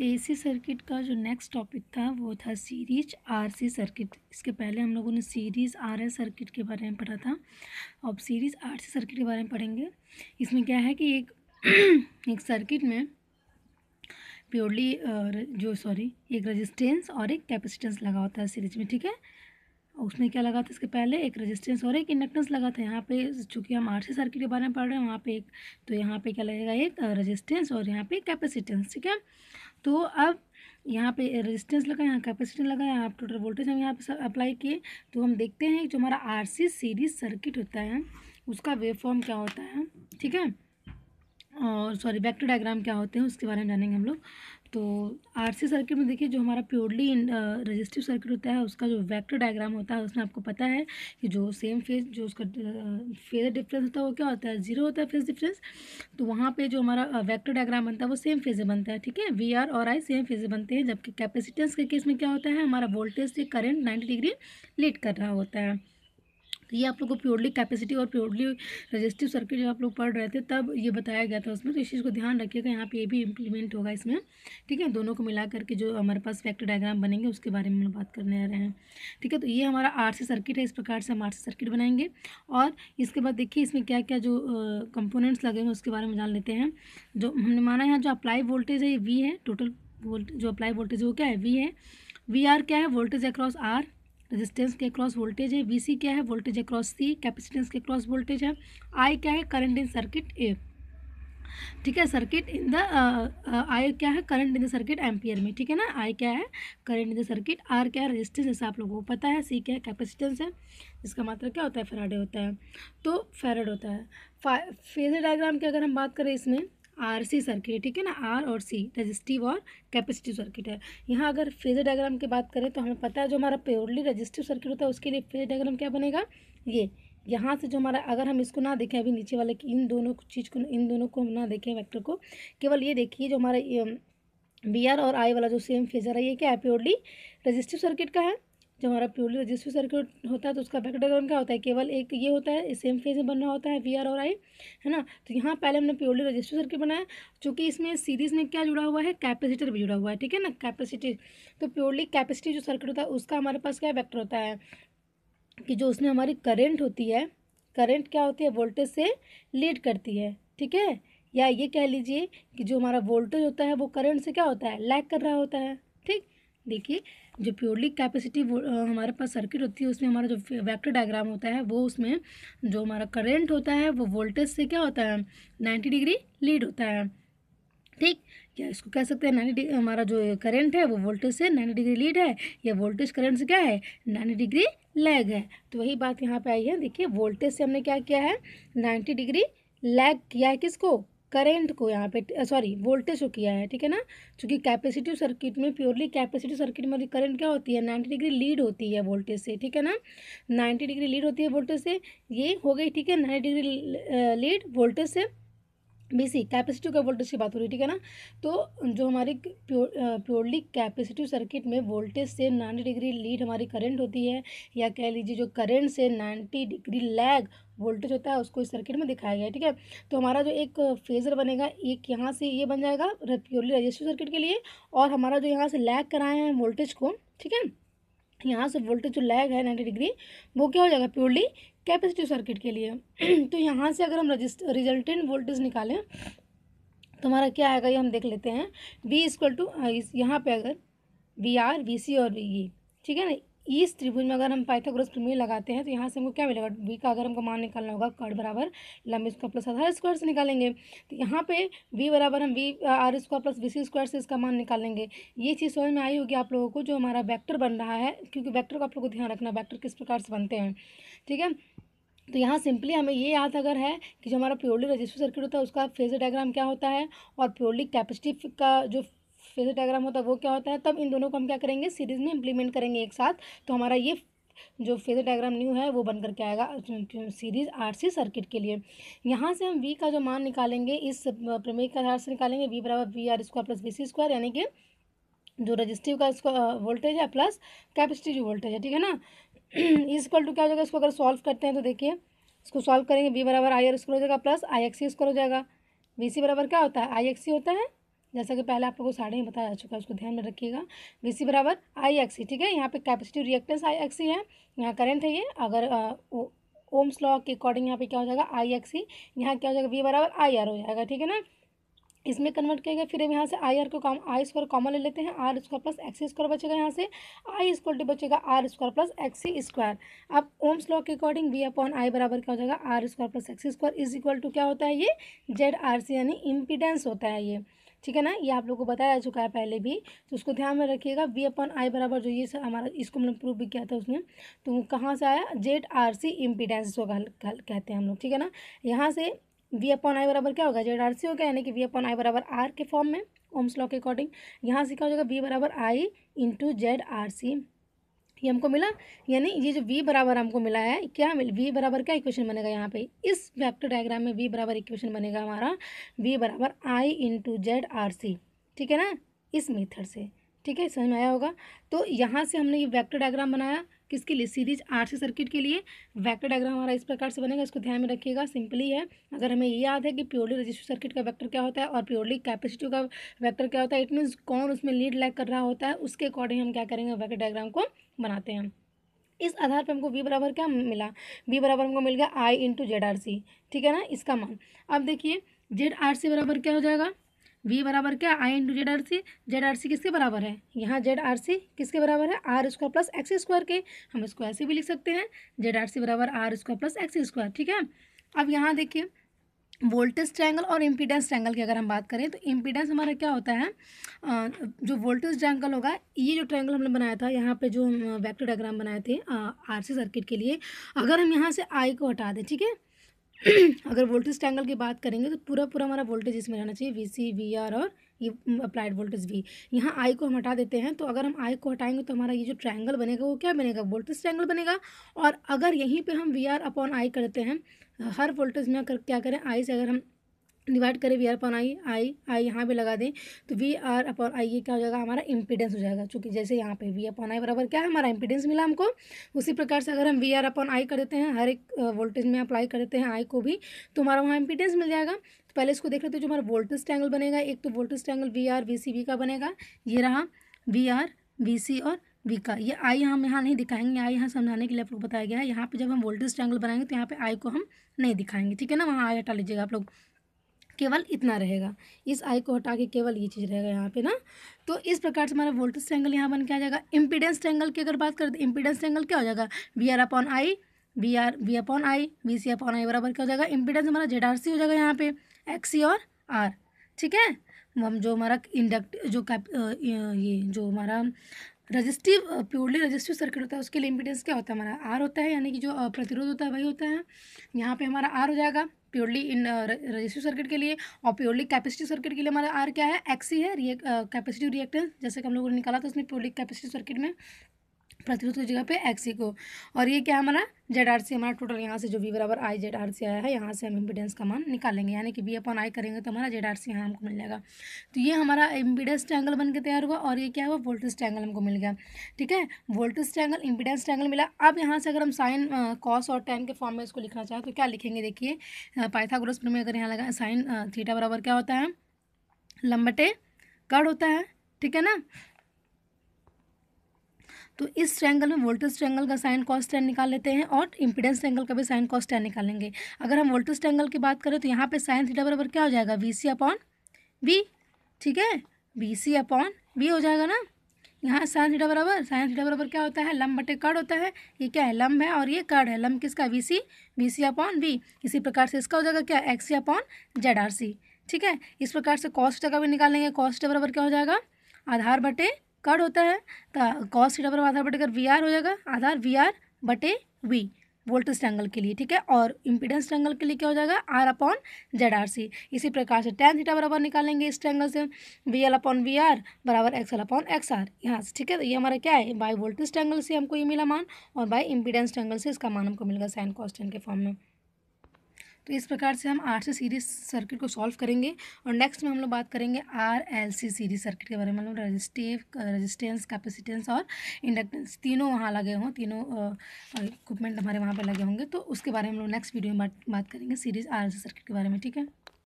AC circuit का जो next topic था वो था सीरीज आरसी सर्किट इसके पहले हम लोगों ने सीरीज आरएस सर्किट के बारे में पढ़ा था अब सीरीज आरसी सर्किट के बारे में पढ़ेंगे इसमें क्या है कि एक एक सर्किट में प्योरली जो सॉरी एक रेजिस्टेंस और एक कैपेसिटेंस लगा होता है सीरीज में ठीक है उसमें क्या लगा था इसके पहले एक रेजिस्टेंस और एक इंडक्टेंस लगा था यहाँ पे चूँकि हम आर सी सर्किट के बारे में पढ़ रहे हैं वहाँ पे एक तो यहाँ पे क्या लगेगा एक रेजिस्टेंस और यहाँ पे कैपेसिटेंस ठीक है तो अब यहाँ पे रेजिस्टेंस लगा यहाँ कैपेसिटी लगा यहाँ आप टोटल वोल्टेज हम यहाँ पे अप्लाई किए तो हम देखते हैं जो हमारा आर सीरीज सर्किट होता है उसका वेव फॉर्म क्या होता है ठीक है और सॉरी वेक्टर डायग्राम क्या होते हैं उसके बारे में जानेंगे हम लोग तो आरसी सर्किट में देखिए जो हमारा प्योरली रजिस्टिव सर्किट होता है उसका जो वेक्टर डायग्राम होता है उसमें आपको पता है कि जो सेम फेज जो उसका फेज uh, डिफरेंस होता है वो क्या होता है जीरो होता है फेज डिफरेंस तो वहाँ पे जो हमारा वैक्टर uh, डायग्राम बनता है वो सेम फेजे बनता है ठीक है वी आर और आई सेम फेजे बनते हैं जबकि कैपेसिटेंस के केस में क्या होता है हमारा वोल्टेज से करेंट नाइन्टी डिग्री लीड कर रहा होता है ये आप लोग को प्योरली कैपेसिटी और प्योरली रजिस्टिव सर्किट जब आप लोग पढ़ रहे थे तब ये बताया गया था उसमें तो इस चीज़ को ध्यान रखिएगा यहाँ पे ये भी इम्प्लीमेंट होगा इसमें ठीक है दोनों को मिला करके जो हमारे पास फैक्ट डायग्राम बनेंगे उसके बारे में हम लोग बात करने आ रहे हैं ठीक है तो ये हमारा आर सर्किट है इस प्रकार से हम आर सर्किट बनाएंगे और इसके बाद देखिए इसमें क्या क्या जो कंपोनेंट्स लगे हैं उसके बारे में जान लेते हैं जो हमने माना यहाँ जो अप्लाई वोल्टेज है ये वी है टोटल वोल्ट जो अप्लाई वोल्टेज वो क्या है वी है वी आर क्या है वोल्टेज अक्रॉस आर रेजिस्टेंस के अक्रॉस वोल्टेज है वी क्या है वोल्टेज अक्रॉस सी कैपेसिटेंस के अक्रॉस वोल्टेज है आई क्या है करंट इन सर्किट ए ठीक है सर्किट इन द आई क्या है current in the circuit ampere में ठीक है ना आई क्या है current in the circuit R क्या है रेजिस्टेंस जैसा आप लोगों को पता है सी क्या है कैपेसिटेंस है जिसका मात्रा मतलब क्या होता है फेराडे होता है तो फेरड होता है फेजर डायग्राम की अगर हम बात करें इसमें आर सी सर्किट ठीक है ना आर और सी रजिस्टिव और कैपेसिटिव सर्किट है यहाँ अगर फेजर डायग्राम की बात करें तो हमें पता है जो हमारा प्योरली रजिस्टिव सर्किट होता है उसके लिए फेजर डायग्राम क्या बनेगा ये यहाँ से जो हमारा अगर हम इसको ना देखें अभी नीचे वाले की इन दोनों चीज़ को इन दोनों को हम ना देखें वैक्टर को केवल ये देखिए जो हमारा बी आर और आई वाला जो सेम फेजर है ये क्या है प्योरली रजिस्टिव सर्किट का है जो हमारा प्योरली रजिस्टिव सर्किट होता है तो उसका डायग्राम क्या होता है केवल एक ये होता है सेम फेज में बन रहा होता है वी आर और आई है ना तो यहाँ पहले हमने प्योरली रजिस्टिव सर्किट बनाया चूँकि इसमें सीरीज़ में क्या जुड़ा हुआ है कैपेसिटर भी जुड़ा हुआ है ठीक है ना कैपेसिटी तो प्योरली कैपेसिटी जो सर्किट होता है उसका हमारे पास क्या वैक्टर होता है कि जो उसमें हमारी करेंट होती है करेंट क्या होती है वोल्टेज से लीड करती है ठीक है या ये कह लीजिए कि जो हमारा वोल्टेज होता है वो करंट से क्या होता है लैग कर रहा होता है ठीक देखिए जो प्योरली कैपेसिटी हमारे पास सर्किट होती है उसमें हमारा जो वेक्टर डायग्राम होता है वो उसमें जो हमारा करंट होता है वो वोल्टेज से क्या होता है नाइन्टी डिग्री लीड होता है ठीक या इसको कह सकते हैं नाइन्टी हमारा जो करंट है वो वोल्टेज से नाइन्टी डिग्री लीड है या वोल्टेज करंट से क्या है नाइन्टी डिग्री लैग है तो वही बात यहाँ पर आई है देखिए वोल्टेज से हमने क्या किया है नाइन्टी डिग्री लैग किया है किसको करेंट को यहाँ पे सॉरी वोल्टेज को किया है ठीक है ना चूंकि कैपेसिटिव सर्किट में प्योरली कैपेसिटिव सर्किट में करंट क्या होती है नाइन्टी डिग्री लीड होती है वोल्टेज से ठीक है ना नाइन्टी डिग्री लीड होती है वोल्टेज से ये हो गई ठीक है नाइन्टी डिग्री लीड वोल्टेज से बीसी कैपेसिटिव का वोल्टेज की बात हो रही है ठीक है ना तो जो हमारी प्योर प्योरली कैपेसिटिव सर्किट में वोल्टेज से 90 डिग्री लीड हमारी करंट होती है या कह लीजिए जो करंट से 90 डिग्री लैग वोल्टेज होता है उसको इस सर्किट में दिखाया गया है ठीक है तो हमारा जो एक फेज़र बनेगा एक यहाँ से ये बन जाएगा प्योरली रजिस्टिव सर्किट के लिए और हमारा जो यहाँ से लैग कराए हैं वोल्टेज को ठीक है यहाँ से वोल्टेज जो लैग है नाइन्टी डिग्री वो क्या हो जाएगा प्योरली कैपेसिटिव सर्किट के लिए तो यहाँ से अगर हम रजिस्ट रिजल्टेंट वोल्टेज निकालें तो हमारा क्या आएगा ये हम देख लेते हैं वी इक्वल टू यहाँ पर अगर वी आर वी सी और वी ई e, ठीक है ना इस त्रिभुज में अगर हम पाइथागोरस प्रमेय लगाते हैं तो यहाँ से हमको क्या मिलेगा वी का अगर हमको मान निकालना होगा कर्ड बराबर लंबे स्क्वायर प्लस आधार स्क्वायर से निकालेंगे तो यहाँ पे वी बराबर हम V R square plus V C square से इसका मान निकालेंगे ये चीज़ समझ में आई होगी आप लोगों को जो हमारा वैक्टर बन रहा है क्योंकि वैक्टर का आप लोगों को ध्यान रखना वैक्टर किस प्रकार से बनते हैं ठीक है तो यहाँ सिंपली हमें ये याद अगर है कि जो हमारा प्योरली रजिस्टर सर्किट होता है उसका फेजर डायग्राम क्या होता है और प्योरली कैपेसिटी का जो फेजर डायग्राम होता है वो क्या होता है तब इन दोनों को हम क्या करेंगे सीरीज में इम्प्लीमेंट करेंगे एक साथ तो हमारा ये जो फेजर डायग्राम न्यू है वो बन करके आएगा सीरीज आरसी सर्किट के लिए यहाँ से हम वी का जो मान निकालेंगे इस प्रमेय के आधार से निकालेंगे वी बराबर V R square plus V C square यानी कि जो रजिस्टिव का इसको वोल्टेज है प्लस कैपेसिटी जो वोल्टेज है ठीक है ना इस इक्वल टू क्या हो जाएगा इसको अगर सॉल्व करते हैं तो देखिए इसको सॉल्व करेंगे वी बराबर आई आर स्क्वायर हो जाएगा प्लस आई एक्स स्क्वायर हो जाएगा बी सी बराबर क्या होता है आई एक्स सी होता है जैसा कि पहले आप लोगों को साढ़े में बताया जा चुका है उसको ध्यान में रखिएगा बी सी बराबर आई एक्सी ठीक है यहाँ पे कैपेसिटिव रिएक्टेंस आई एक्सी है यहाँ करंट है ये अगर ओम्स लॉ के अकॉर्डिंग यहाँ पे क्या हो जाएगा आई एक्सी यहाँ क्या हो जाएगा वी बराबर आई आर हो जाएगा ठीक है ना इसमें कन्वर्ट किया गया फिर अब यहाँ से आई आर को कॉम आई स्क्वायर कॉमन ले लेते हैं R square plus X square बचेगा यहाँ से आई इक्वल टू बचेगा R square plus X square अब ओम्स लॉ के अकॉर्डिंग वी अपॉन आई बराबर क्या हो जाएगा R square plus X square is equal to क्या होता है ये जेड आर सी यानी इम्पीडेंस होता है ये ठीक है ना ये आप लोग को बताया जा चुका है पहले भी तो उसको ध्यान में रखिएगा वी अपन आई बराबर जो ये हमारा इसको हमने प्रूव भी किया था उसने तो कहाँ से आया जेड आर सी इम्पीडेंस इसको कहते हैं हम लोग ठीक है ना यहाँ से वी अपन आई बराबर क्या होगा जेड आर सी हो गया यानी कि वी अपन आई बराबर आर के फॉर्म में ओम्स लॉ के अकॉर्डिंग यहाँ से क्या हो जाएगा वी बराबर I into Z R C ये हमको मिला यानी ये जो वी बराबर हमको मिला है क्या मिल वी बराबर क्या इक्वेशन बनेगा यहाँ पे इस वेक्टर डायग्राम में वी बराबर इक्वेशन बनेगा हमारा वी बराबर I into Z R C ठीक है ना इस मेथड से ठीक है समझ में आया होगा तो यहाँ से हमने ये वेक्टर डायग्राम बनाया किसके लिए सीरीज आरसी सर्किट के लिए वैक्टर डायग्राम हमारा इस प्रकार से बनेगा इसको ध्यान में रखिएगा सिंपली है अगर हमें ये याद है कि प्योरली रजिस्टर सर्किट का वैक्टर क्या होता है और प्योरली कैपेसिटी का वैक्टर क्या होता है इट मीन्स कौन उसमें लीड लैक कर रहा होता है उसके अकॉर्डिंग हम क्या करेंगे वैक्टर डायग्राम को बनाते हैं इस आधार पर हमको वी बराबर क्या मिला वी बराबर हमको मिल गया I into Z R C ठीक है ना इसका मान अब देखिए जेड आर सी बराबर क्या हो जाएगा वी बराबर क्या I into Z R C Z R C किसके बराबर है यहाँ जेड आर सी किसके बराबर है R square plus X square के हम इसको ऐसे भी लिख सकते हैं जेड आर सी बराबर R square plus X square ठीक है अब यहाँ देखिए वोल्टेज ट्रायंगल और इम्पीडेंस ट्रायंगल की अगर हम बात करें तो इम्पीडेंस हमारा क्या होता है जो वोल्टेज ट्रायंगल होगा ये जो ट्रायंगल हमने बनाया था यहाँ पे जो हम वेक्टर डायग्राम बनाए थे आरसी सर्किट के लिए अगर हम यहाँ से आई को हटा दें ठीक है अगर वोल्टेज ट्रैंगल की बात करेंगे तो पूरा पूरा हमारा वोल्टेज इसमें रहना चाहिए वी सी वी आर और ये अप्लाइड वोल्टेज भी यहाँ आई को हम हटा देते हैं तो अगर हम आई को हटाएंगे तो हमारा ये जो ट्रायंगल बनेगा वो क्या बनेगा वोल्टेज ट्रायंगल बनेगा और अगर यहीं पे हम वी आर अपॉन आई करते हैं हर वोल्टेज में अगर क्या करें आई से अगर हम डिवाइड करें V R upon I I I यहाँ पे लगा दें तो वी आर अपॉन आई ये क्या हो जाएगा हमारा इम्पिडेंस हो जाएगा चूंकि जैसे यहाँ पे वी अपॉन आई बराबर क्या है हमारा इम्पिडेंस मिला हमको उसी प्रकार से अगर हम वी आर अपॉन आई कर देते हैं हर एक वोल्टेज में अप्लाई कर देते हैं आई को भी तो हमारा वहाँ इम्पिडेंस मिल जाएगा तो पहले इसको देख लेते हैं जो हमारा वोल्टेज ट्रैंगल बनेगा एक तो voltage triangle V R V C V का बनेगा ये रहा वी आर वी सी और वी का ये आई हम यहाँ नहीं दिखाएंगे आई यहाँ समझाने के लिए आप लोग बताया गया है यहाँ पर जब हम वोल्टेज ट्रैंगल बनाएंगे तो यहाँ पर आई को हम नहीं दिखाएंगे ठीक है ना वहाँ आई हटा लीजिएगा आप लोग केवल इतना रहेगा इस आई को हटा के केवल ये चीज़ रहेगा यहाँ पे ना तो इस प्रकार से हमारा वोल्टेज ट्रैंगल यहाँ बन के आ जाएगा इम्पीडेंस ट्रैंगल की अगर बात करें तो इम्पिडेंस ट्रैंगल क्या हो जाएगा V R upon I V R V upon I V C upon I बराबर क्या हो जाएगा इम्पीडेंस हमारा जेड आर सी हो जाएगा यहाँ पे एक्स सी और आर ठीक है हम जो हमारा इंडक्ट जो कैप ये जो हमारा रजिस्टिव प्योरली रजिस्टिव सर्किट होता है उसके लिए इम्पिडेंस क्या होता है हमारा आर होता है यानी कि जो प्रतिरोध होता है वही होता है यहाँ पे हमारा आर हो जाएगा प्योरली इन रजिस्टिव सर्किट के लिए और प्योरली कैपेसिटिव सर्किट के लिए हमारा आर क्या है एक्सी है रिए कैपेसिटिव रिएक्टेंस जैसे कि हम लोगों ने निकाला था उसमें प्योरली कैपेसिटिव सर्किट में प्रतिरोध की जगह पे एक्स को और ये क्या हमारा जेड आर सी हमारा टोटल यहाँ से जो वी बराबर आई जेड आर सी आया है यहाँ से हम इम्पीडेंस का मान निकालेंगे यानी कि वी अपन आई करेंगे तो हमारा जेड आर सी यहाँ हमको मिल जाएगा तो ये हमारा इम्पिडेंस ट्रैंगल बन के तैयार हुआ और ये क्या हुआ वोल्टेज ट्रैंगल हमको मिल गया ठीक है वोल्टेज ट्रैंगल इम्पिडेंस ट्रैंगल मिला अब यहाँ से अगर हम साइन कॉस और टेन के फॉर्म में इसको लिखना चाहें तो क्या लिखेंगे देखिए पाइथागोरस में अगर यहाँ लगा साइन थीटा बराबर क्या होता है लंबटे कड़ होता है ठीक है ना तो इस ट्रैंगल में वोल्टेज ट्रैंगल का साइन कॉस टेन निकाल लेते हैं और इम्पिडेंस ट्रैंगल का भी साइन कॉस टेन निकालेंगे अगर हम वोल्टेज ट्रैंगल की बात करें तो यहाँ पर साइन थीटा बराबर क्या हो जाएगा वी सी अपॉन बी ठीक है बी सी अपॉन बी हो जाएगा ना यहाँ साइन थीटा बराबर साइन थीटा बराबर क्या होता है लम्ब बटे कड़ होता है ये क्या है लम्ब है और ये कड़ है लम्ब किसका V C V C upon V इसी प्रकार से इसका हो जाएगा क्या X C upon Z R C ठीक है इस प्रकार से कॉस्ट का भी निकालेंगे कॉस्ट बराबर क्या हो जाएगा आधार बटे कट होता है तो कॉस थीटा बराबर आधार बटेगा वी आर हो जाएगा आधार वी आर बटे वी वोल्टेज ट्रैंगल के लिए ठीक है और इम्पीडेंस ट्रैंगल के लिए क्या हो जाएगा R upon Z R C इसी प्रकार से टेन थीटा बराबर निकालेंगे इस ट्रैंगल से V L upon V R बराबर X L upon X R यहाँ से ठीक है तो ये हमारा क्या है बाई वोल्टेज ट्रैंगल से हमको ये मिला मान और बाई इम्पीडेंस ट्रैंगल से इसका मान हमको मिलेगा साइन कॉस्टेंट के फॉर्म में तो इस प्रकार से हम आर सी सीरीज सर्किट को सॉल्व करेंगे और नेक्स्ट में हम लोग बात करेंगे R L C series circuit के बारे में हम लोग रजिस्टिव रजिस्टेंस कैपेसिटेंस और इंडक्टेंस तीनों वहाँ लगे हों तीनों इक्विपमेंट हमारे वहाँ पर लगे होंगे तो उसके बारे में हम लोग नेक्स्ट वीडियो में बात बात करेंगे सीरीज आर सी सर्किट के बारे में ठीक है